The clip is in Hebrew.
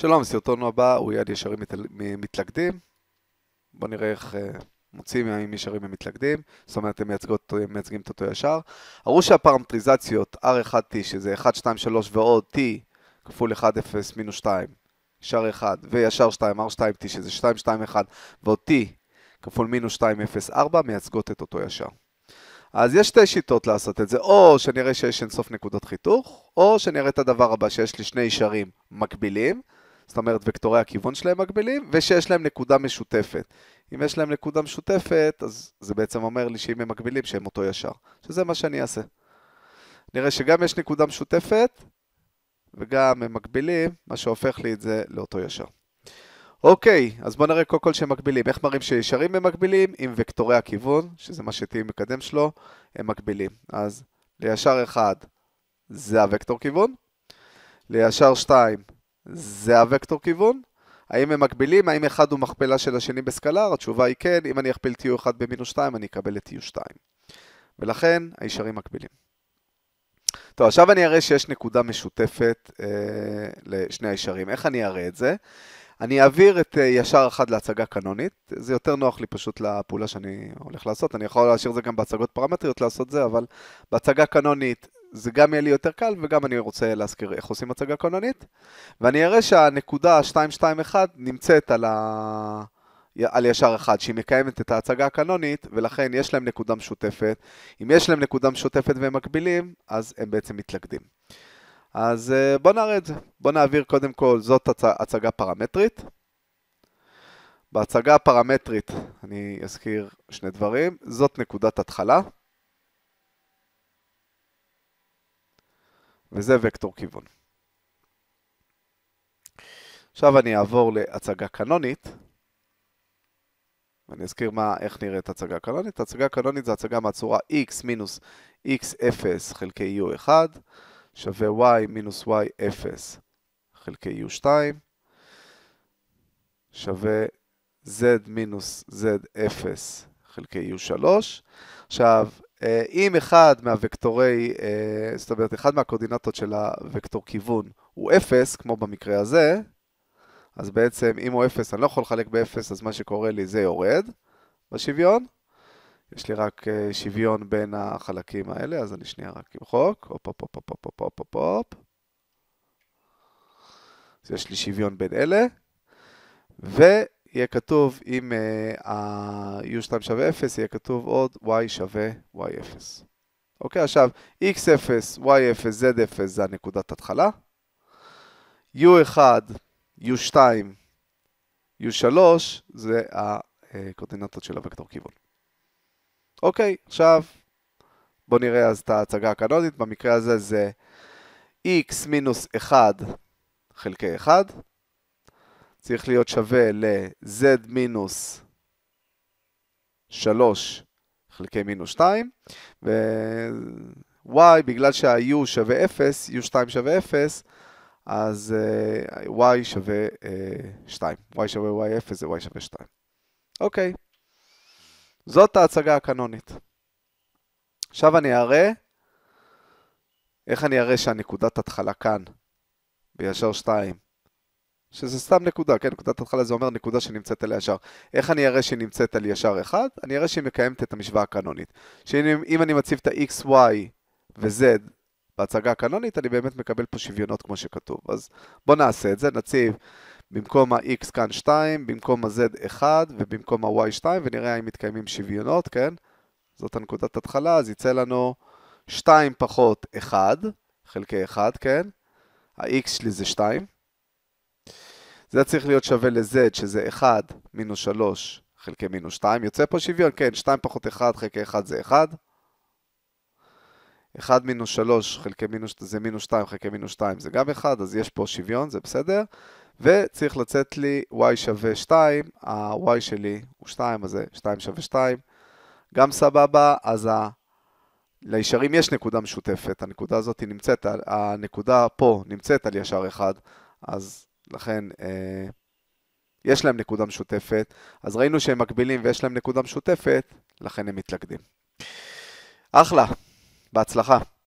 שלום, סרטון הבא הוא יד ישרים ממתלכדים. בואו נראה איך אה, מוציאים ימים ישרים ממתלכדים. זאת אומרת, הם מייצגות, אה, מייצגים את אותו ישר. הראו שהפרמטריזציות R1T, שזה 1, 2, 3 ועוד T כפול 1, 0, מינוס 2, ישר 1, וישר 2, R2T, שזה 2, 2, 1, ועוד T כפול מינוס 2, 0, 4, מייצגות את אותו ישר. אז יש שתי שיטות לעשות את זה, או שאני אראה שיש אינסוף נקודות חיתוך, או שאני אראה את הדבר הבא, שיש לי שני ישרים מקבילים, זאת אומרת וקטורי הכיוון שלהם מקבילים, ושיש להם נקודה משותפת. אם יש להם נקודה משותפת, אז זה בעצם אומר לי שאם הם מקבילים, שהם אותו ישר. שזה מה שאני אעשה. נראה שגם יש נקודה משותפת, וגם הם מקבילים, מה שהופך לי את זה לאותו ישר. אוקיי, אז בואו נראה קודם כל שהם מקבילים. איך מראים שישרים הם מקבילים? עם וקטורי הכיוון, שזה מה שתהיה מקדם שלו, הם מקבילים. אז לישר 1 זה הוקטור כיוון, לישר 2 זה הוקטור כיוון? האם הם מקבילים? האם אחד הוא מכפלה של השני בסקלר? התשובה היא כן, אם אני אכפיל TU1 במינוס 2 אני אקבל את TU2. ולכן הישרים מקבילים. טוב, עכשיו אני אראה שיש נקודה משותפת אה, לשני הישרים. איך אני אראה את זה? אני אעביר את אה, ישר אחד להצגה קנונית, זה יותר נוח לי פשוט לפעולה שאני הולך לעשות, אני יכול להשאיר את זה גם בהצגות פרמטריות לעשות זה, אבל בהצגה קנונית זה גם יהיה לי יותר קל וגם אני רוצה להזכיר איך עושים הצגה קולנונית. ואני אראה שהנקודה 221 נמצאת על, ה... על ישר אחד, שהיא מקיימת את ההצגה הקנונית ולכן יש להם נקודה משותפת. אם יש להם נקודה משותפת והם מקבילים, אז הם בעצם מתלכדים. אז אה, בואו נראה את זה. בואו נעביר קודם כל, זאת הצ... הצגה פרמטרית. בהצגה הפרמטרית אני אזכיר שני דברים. זאת נקודת התחלה. וזה וקטור כיוון. עכשיו אני אעבור להצגה קנונית, ואני אזכיר מה, איך נראית הצגה קנונית. הצגה קנונית זה הצגה מהצורה x מינוס x0 חלקי u1 שווה y מינוס y0 חלקי u2 שווה z מינוס z0 חלקי u3. עכשיו, אה, אם אחד מהוקטורי, אה, זאת אומרת, אחד מהקואורדינטות של הוקטור כיוון הוא 0, כמו במקרה הזה, אז בעצם אם הוא 0, אני לא יכול לחלק ב-0, אז מה שקורה לי זה יורד בשוויון. יש לי רק אה, שוויון בין החלקים האלה, אז אני שנייה רק אמחוק. הופ, הופ, הופ, הופ, הופ, הופ, הופ, הופ. אז יש לי שוויון בין אלה. ו... יהיה כתוב, אם ה-u2 אה, uh, שווה 0, יהיה כתוב עוד y שווה y0. אוקיי, עכשיו, x0, y0, z0 זה הנקודת התחלה. u1, u2, u3 זה הקורדינטות של הוקטור כיוון. אוקיי, עכשיו בואו נראה אז את ההצגה הקנונית, במקרה הזה זה x מינוס 1 חלקי 1 צריך להיות שווה ל-Z מינוס 3 חלקי מינוס 2, ו-Y, בגלל שה-U שווה 0, U2 שווה 0, אז uh, y שווה uh, אה, 2. y שווה y0 זה y שווה 2. אוקיי, Okay. זאת ההצגה הקנונית. עכשיו אני אראה איך אני אראה שהנקודת התחלה כאן בישר 2 שזה סתם נקודה, כן, נקודת התחלה זה אומר נקודה שנמצאת על ישר. איך אני אראה שהיא נמצאת על ישר אחד? אני אראה שהיא מקיימת את המשוואה הקנונית. שאם אני מציב את ה x Y ו-Z בהצגה הקנונית, אני באמת מקבל פה שוויונות כמו שכתוב. אז בואו נעשה את זה, נציב במקום ה-X כאן 2, במקום ה-Z 1 ובמקום ה-Y 2, ונראה אם מתקיימים שוויונות, כן? זאת הנקודת התחלה, אז יצא לנו 2 פחות 1, חלקי 1, כן? ה-X שלי זה 2. זה היה צריך להיות שווה ל-Z, שזה 1 מינוס 3 חלקי מינוס 2, יוצא פה שוויון, כן, 2 פחות 1 חלקי 1 זה 1. 1 מינוס 3 חלקי מינוס, זה מינוס 2 חלקי מינוס 2 זה גם 1, אז יש פה שוויון, זה בסדר. וצריך לצאת לי y שווה 2, ה-y שלי הוא 2, אז זה 2 שווה 2. גם סבבה, אז ה... לישרים יש נקודה משותפת, הנקודה הזאת נמצאת, הנקודה פה נמצאת על ישר 1, אז לכן, אה, יש להם נקודה משותפת, אז ראינו שהם מקבילים ויש להם נקודה משותפת, לכן הם מתלכדים. אחלה, בהצלחה.